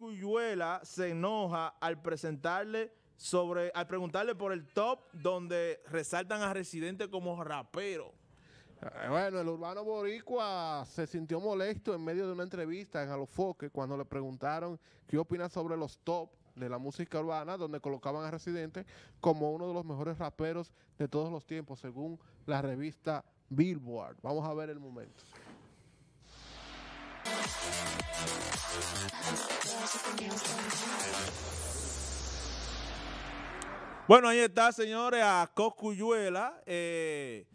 Cuyuela se enoja al presentarle sobre, al preguntarle por el top donde resaltan a Residente como rapero. Eh, bueno, el urbano boricua se sintió molesto en medio de una entrevista en Alofoque cuando le preguntaron qué opina sobre los top de la música urbana, donde colocaban a Residente como uno de los mejores raperos de todos los tiempos, según la revista Billboard. Vamos a ver el momento. Bueno, ahí está, señores, a Coscuyuela, eh,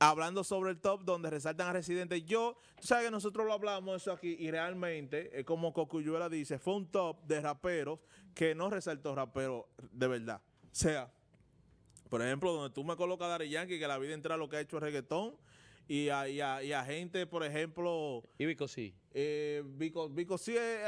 hablando sobre el top, donde resaltan a residentes Yo, tú sabes que nosotros lo hablamos eso aquí, y realmente, es eh, como Cocuyuela dice, fue un top de raperos que no resaltó raperos de verdad. O sea, por ejemplo, donde tú me colocas a Dari Yankee, que la vida entra lo que ha hecho es reggaetón, y a, a gente, por ejemplo... Y Vico sí. Eh, Vico, sí, eh,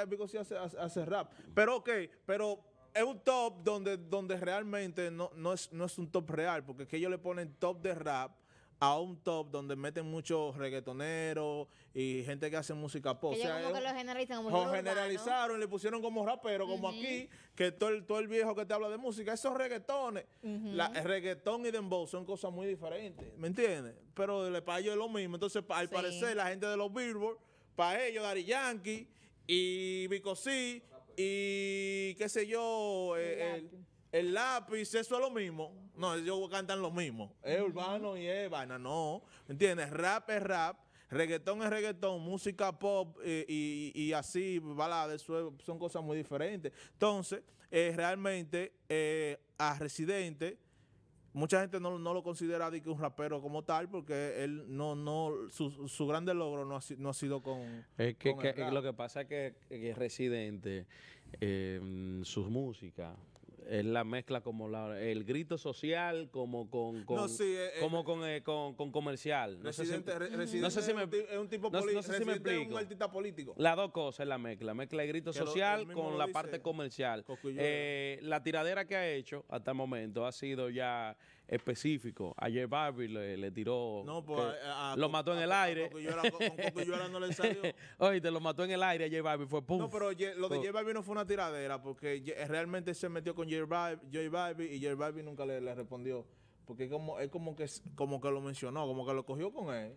hace, rap. Pero ok, pero es un top donde, donde realmente no, no, es, no es un top real, porque que ellos le ponen top de rap a un top donde meten muchos reggaetoneros y gente que hace música pop. o como que lo generalizan como Lo generalizaron, le pusieron como rapero, como aquí, que todo el, todo el viejo que te habla de música, esos reggaetones, reggaetón y dembow son cosas muy diferentes, ¿me entiendes? Pero le para ellos es lo mismo. Entonces, al parecer, la gente de los Billboard, para ellos, Dari Yankee y Bico C, y qué sé yo, eh, el el lápiz, eso es lo mismo. No, ellos cantan lo mismo. Es urbano y es vaina, no. ¿Entiendes? Rap es rap, reggaetón es reggaetón, música pop eh, y, así, baladas, son cosas muy diferentes. Entonces, eh, realmente eh, a Residente, mucha gente no, lo considera de que un rapero como tal, porque él no, no, su, su grande logro no ha, sido con. Es que, lo que pasa es que, que Residente, sus músicas es la mezcla como el grito social como con, eh, como eh, eh, con, comercial. No sé si, me, es un tipo no, artista político. Las dos cosas es la mezcla. Mezcla el grito social con la parte comercial. la tiradera que ha hecho hasta el momento ha sido ya específico. j Barbie le, le tiró. No, lo mató en el aire. con, no le salió. Oye, te lo mató en el aire a J Barbie. Fue pum. No, pero lo de J Barbie no fue una tiradera porque realmente se metió con J Barbie, y J Barbie nunca le, le, respondió. Porque como, es como que, como que lo mencionó, como que lo cogió con él.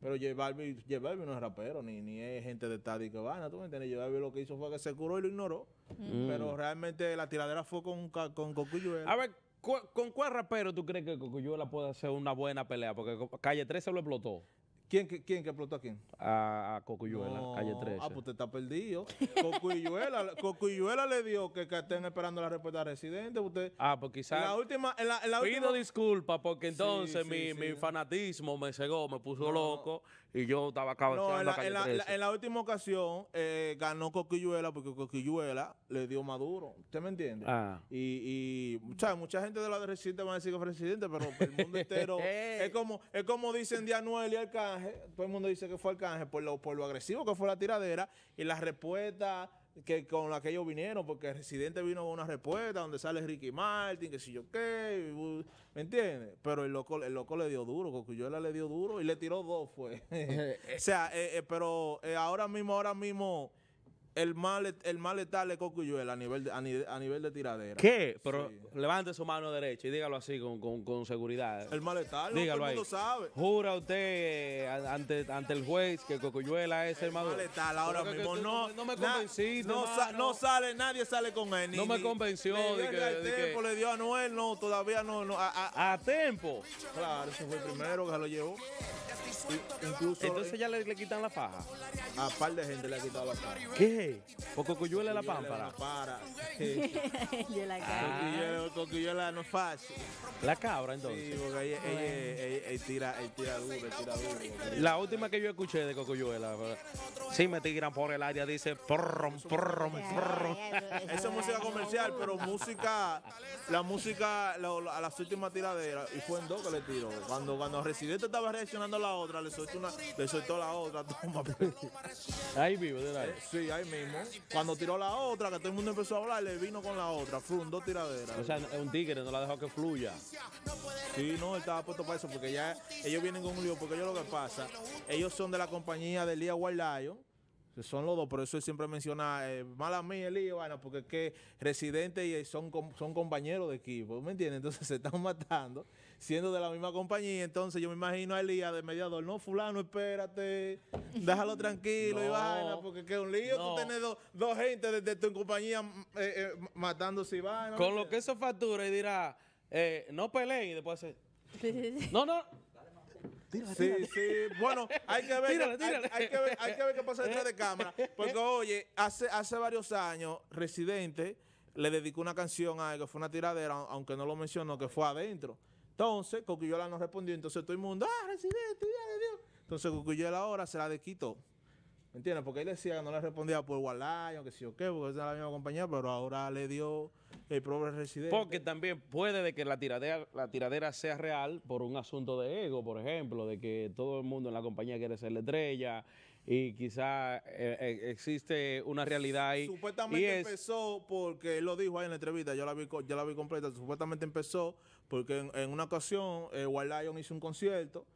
Pero J Barbie, J Barbie no es rapero, ni, ni es gente de tal y que vaina, tú me entiendes. J Barbie lo que hizo fue que se curó y lo ignoró. Mm. Pero realmente la tiradera fue con, con Cocuyuela. A ver ¿Con cuál rapero tú crees que Cocuyuela puede hacer una buena pelea? Porque Calle 13 lo explotó. ¿Quién, quién, que explotó a quién? A, Cocuyuela, calle 3. Ah, pues usted está perdido. Cocuyuela, Cocuyuela le dio que, estén esperando la respuesta residente. Usted, ah, pues quizás. La última, la, Pido disculpas porque entonces mi, mi, fanatismo me cegó, me puso loco y yo estaba acabando no, en la, en la, en la última ocasión eh, ganó Cocuyuela porque Cocuyuela le dio Maduro. ¿Usted me entiende? Ah. Y, y mucha gente de la de residente va a decir que es Residente, pero el mundo entero eh. es como es como dicen Dianuel y Arcángel todo el mundo dice que fue Arcángel por lo, por lo agresivo que fue la tiradera y la respuesta que con la que ellos vinieron, porque el Residente vino con una respuesta donde sale Ricky Martin, que si yo qué, uh, ¿me entiendes? Pero el loco, el loco le dio duro, Cocuyuela le dio duro y le tiró dos, fue. o sea, eh, eh, pero eh, ahora mismo, ahora mismo el mal el Cocuyuela a nivel de, a de tiradera. ¿Qué? Pero levante su mano derecha y dígalo así con, con, con seguridad. El mal letal, dígalo todo el mundo sabe. Jura usted eh, ante, ante el juez que Cocuyuela es el, el ahora mismo. no, me convenció. No, sale, nadie sale con él. no me convenció. Ni, que, tiempo, le dio a Noel, no, todavía no. a, tiempo. Claro, ese fue el primero que lo llevó. incluso, Entonces ya le, le quitan la faja. A par de gente le ha quitado la faja. ¿Qué? Poco ¿Por Cocuyuela la pámpara? Para. Yo la cabra. la no fácil. ¿La cabra entonces? ella, tira, tira duro, La última que yo escuché de Cocuyuela, sí me tiran por el área, dice Esa música comercial, pero música, la música, a las últimas tiraderas, y fue en dos que le tiró. Cuando, cuando Residente estaba reaccionando a la otra, le soltó, una, le soltó la otra, toma. ahí vivo, de la... Eh, sí, ahí mismo. Cuando tiró la otra, que todo el mundo empezó a hablar, le vino con la otra. un dos tiraderas. O sea, es un tigre, no la dejó que fluya. Sí, no, él estaba puesto para eso, porque ya ellos vienen con un lío, porque ellos lo que pasa, ellos son de la compañía de Elías Guardayo, son los dos, por eso siempre menciona, eh, mala mía, Elías, bueno, porque es que Residente y son, son compañeros de equipo, ¿me entiendes? Entonces se están matando, siendo de la misma compañía, entonces yo me imagino a Elías de mediador, no, fulano, espérate, déjalo tranquilo porque es que un lío tú tener dos gente desde tu compañía mm, eh, eh, matándose y Con lo que eso factura y dirá, no peleen y después hace... no, no sí, sí. Bueno, hay que, ver, hay, que, ver, hay, que ver, qué pasa detrás de cámara. Porque, oye, hace, hace varios años, Residente le dedicó una canción a él, que fue una tiradera, aunque no lo mencionó, que fue adentro. Entonces, Coquillola no respondió. Entonces, todo el mundo, ah, Residente, de Dios. Entonces, Coquillola ahora se la desquitó entiendes? Porque él decía que no le respondía por Wallay, que sí o qué, porque esa es la misma compañía, pero ahora le dio el propio residente. Porque también puede de que la tiradera, la tiradera sea real por un asunto de ego, por ejemplo, de que todo el mundo en la compañía quiere ser la estrella y quizás eh, eh, existe una realidad ahí. Supuestamente empezó porque él lo dijo ahí en la entrevista, yo la vi, yo la vi completa, supuestamente empezó porque en, una ocasión eh, hizo un concierto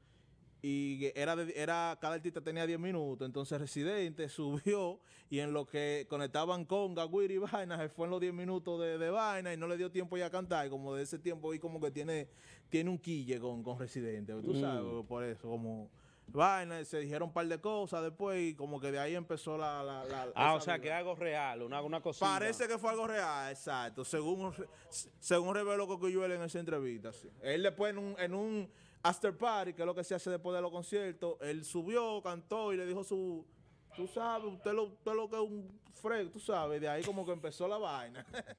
y era, era cada artista tenía 10 minutos, entonces Residente subió y en lo que conectaban con Gawir y Vaina, se fue en los 10 minutos de, Vaina y no le dio tiempo ya a cantar, como de ese tiempo y como que tiene, tiene un quille con, Residente, tú mm. sabes, por eso, como vaina, se dijeron un par de cosas después y como que de ahí empezó la... ah, o sea, que algo real, una, una cosita. Parece que fue algo real, exacto, según, según reveló Cocuyuel en esa entrevista. Sí. Él después en en un after party, que es lo que se hace después de los conciertos, él subió, cantó y le dijo su... Tú sabes, usted lo, usted lo que es un freg, tú sabes, de ahí como que empezó la vaina.